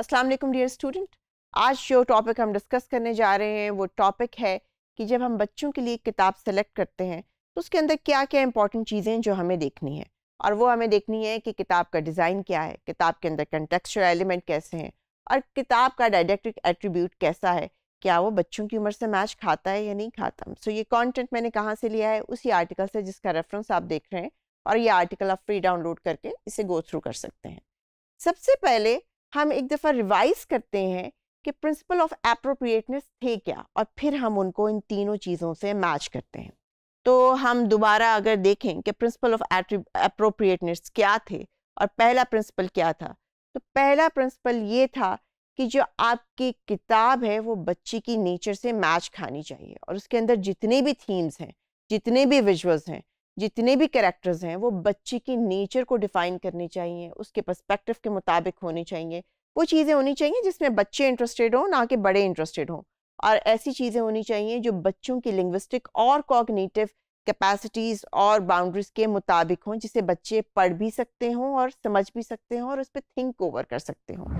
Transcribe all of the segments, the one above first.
अस्सलाम वालेकुम dear student आज जो टॉपिक हम डिस्कस करने जा रहे हैं वो टॉपिक है कि जब हम बच्चों के लिए किताब सेलेक्ट करते हैं तो उसके अंदर क्या क्या इंपॉर्टेंट चीज़ें जो हमें देखनी है और वो हमें देखनी है कि किताब का डिज़ाइन क्या है किताब के अंदर कंटेक्चुअल एलिमेंट कैसे हैं और किताब का डायडेक्टिक एट्रीब्यूट कैसा है क्या वो बच्चों की उम्र से मैच खाता है या नहीं खाता सो so, ये कॉन्टेंट मैंने कहाँ से लिया है उसी आर्टिकल से जिसका रेफरेंस आप देख रहे हैं और ये आर्टिकल आप फ्री डाउनलोड करके इसे गो थ्रू कर सकते हैं सबसे पहले हम एक दफ़ा रिवाइज करते हैं कि प्रिंसिपल ऑफ अप्रोप्रिएटनेस थे क्या और फिर हम उनको इन तीनों चीज़ों से मैच करते हैं तो हम दोबारा अगर देखें कि प्रिंसिपल ऑफ अप्रोप्रिएटनेस क्या थे और पहला प्रिंसिपल क्या था तो पहला प्रिंसिपल ये था कि जो आपकी किताब है वो बच्चे की नेचर से मैच खानी चाहिए और उसके अंदर जितने भी थीम्स हैं जितने भी विजुअल्स हैं जितने भी कैरेक्टर्स हैं वो बच्चे की नेचर को डिफाइन करने चाहिए उसके पर्सपेक्टिव के मुताबिक होने चाहिए वो चीज़ें होनी चाहिए जिसमें बच्चे इंटरेस्टेड हों ना कि बड़े इंटरेस्टेड हों और ऐसी चीज़ें होनी चाहिए जो बच्चों की लिंग्विस्टिक और कॉग्निटिव कैपेसिटीज़ और बाउंड्रीज़ के मुताबिक हों जिसे बच्चे पढ़ भी सकते हों और समझ भी सकते हों और उस पर थिंक ओवर कर सकते हों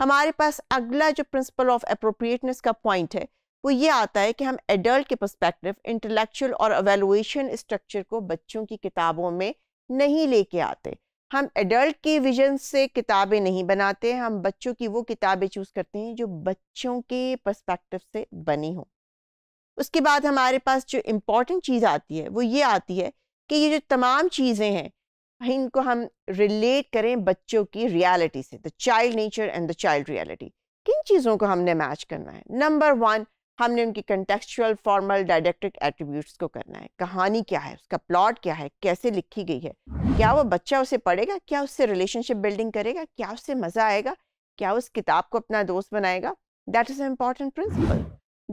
हमारे पास अगला जो प्रिंसिपल ऑफ अप्रोप्रिएटनेस का पॉइंट है वो ये आता है कि हम एडल्ट के पर्सपेक्टिव इंटेलेक्चुअल और अवेलुएशन स्ट्रक्चर को बच्चों की किताबों में नहीं लेके आते हम एडल्ट के विजन से किताबें नहीं बनाते हम बच्चों की वो किताबें चूज़ करते हैं जो बच्चों के पर्सपेक्टिव से बनी हो उसके बाद हमारे पास जो इम्पॉर्टेंट चीज़ आती है वो ये आती है कि ये जो तमाम चीज़ें हैं इनको हम रिलेट करें बच्चों की रियलिटी से the child nature and the child reality किन चीज़ों को हमने मैच करना है नंबर वन हमने उनकी कंटेक्चुअल फॉर्मल डायडेक्टिक एट्रीब्यूट्स को करना है कहानी क्या है उसका प्लॉट क्या है कैसे लिखी गई है क्या वो बच्चा उसे पढ़ेगा क्या उससे रिलेशनशिप बिल्डिंग करेगा क्या उससे मज़ा आएगा क्या उस किताब को अपना दोस्त बनाएगा that is important principle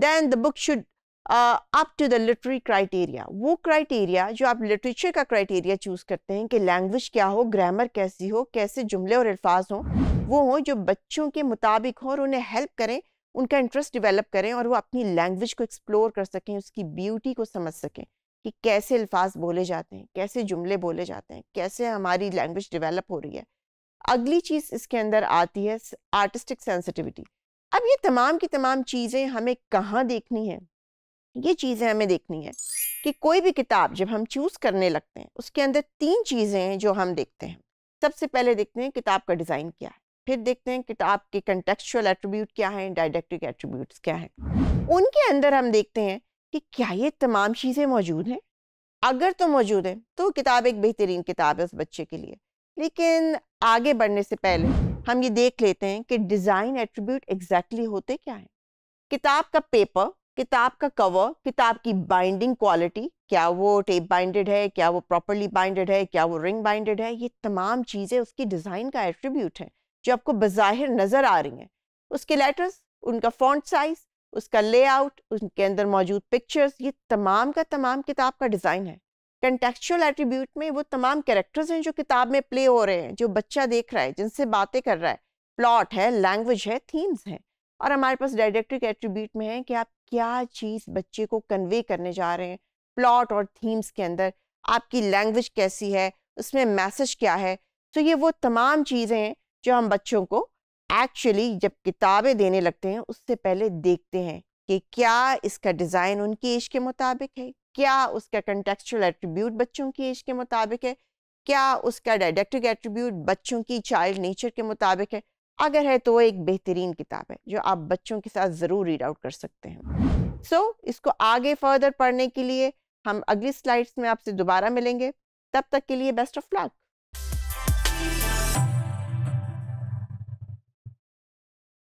then the book should up to the literary criteria वो क्राइटेरिया जो आप लिटरेचर का क्राइटेरिया चूज़ करते हैं कि लैंग्वेज क्या हो ग्रामर कैसी हो कैसे जुमले और अल्फाज हों वो हों जो बच्चों के मुताबिक हों और उन्हें हेल्प करें उनका इंटरेस्ट डेवलप करें और वो अपनी लैंग्वेज को एक्सप्लोर कर सकें उसकी ब्यूटी को समझ सकें कि कैसे अल्फाज बोले जाते हैं कैसे जुमले बोले जाते हैं कैसे हमारी लैंग्वेज डेवलप हो रही है अगली चीज़ इसके अंदर आती है आर्टिस्टिक सेंसिटिविटी अब ये तमाम की तमाम चीज़ें हमें कहाँ देखनी है ये चीज़ें हमें देखनी है कि कोई भी किताब जब हम चूज़ करने लगते हैं उसके अंदर तीन चीज़ें हैं जो हम देखते हैं सबसे पहले देखते हैं किताब का डिज़ाइन क्या है फिर देखते हैं कि तो आपके कंटेक्चुअल एट्रीब्यूट क्या है डायडेक्टिक एट्रीब्यूट क्या है उनके अंदर हम देखते हैं कि क्या ये तमाम चीज़ें मौजूद हैं अगर तो मौजूद हैं तो किताब एक बेहतरीन किताब है उस बच्चे के लिए लेकिन आगे बढ़ने से पहले हम ये देख लेते हैं कि डिज़ाइन एट्रीब्यूट एग्जैक्टली होते क्या हैं किताब का पेपर किताब का कवर किताब की बाइंडिंग क्वालिटी क्या वो टेप बाइंडेड है क्या वो प्रॉपरली बाइंडेड है क्या वो रिंग बाइंडेड है ये तमाम चीज़ें उसकी डिज़ाइन का एट्रीब्यूट है जो आपको बाहिर नज़र आ रही हैं उसके लेटर्स उनका फॉन्ट साइज़ उसका लेआउट उनके अंदर मौजूद पिक्चर्स ये तमाम का तमाम किताब का डिज़ाइन है कंटेक्चुअल एट्रीब्यूट में वो तमाम कैरेक्टर्स हैं जो किताब में प्ले हो रहे हैं जो बच्चा देख रहा है जिनसे बातें कर रहा है प्लॉट है लैंग्वेज है थीम्स हैं और हमारे पास डायरेक्टिक एट्रीब्यूट में है कि आप क्या चीज़ बच्चे को कन्वे करने जा रहे हैं प्लॉट और थीम्स के अंदर आपकी लैंग्वेज कैसी है उसमें मैसेज क्या है तो ये वो तमाम चीज़ें हैं जो हम बच्चों को एक्चुअली जब किताबें देने लगते हैं उससे पहले देखते हैं कि क्या इसका डिज़ाइन उनकी एज के मुताबिक है क्या उसका कंटेक्चुअल एट्रीब्यूट बच्चों की एज के मुताबिक है क्या उसका डायडेक्टिक एट्रीब्यूट बच्चों की चाइल्ड नेचर के मुताबिक है अगर है तो एक बेहतरीन किताब है जो आप बच्चों के साथ ज़रूर रीड आउट कर सकते हैं सो so, इसको आगे फर्दर पढ़ने के लिए हम अगली स्लाइड्स में आपसे दोबारा मिलेंगे तब तक के लिए बेस्ट ऑफ लक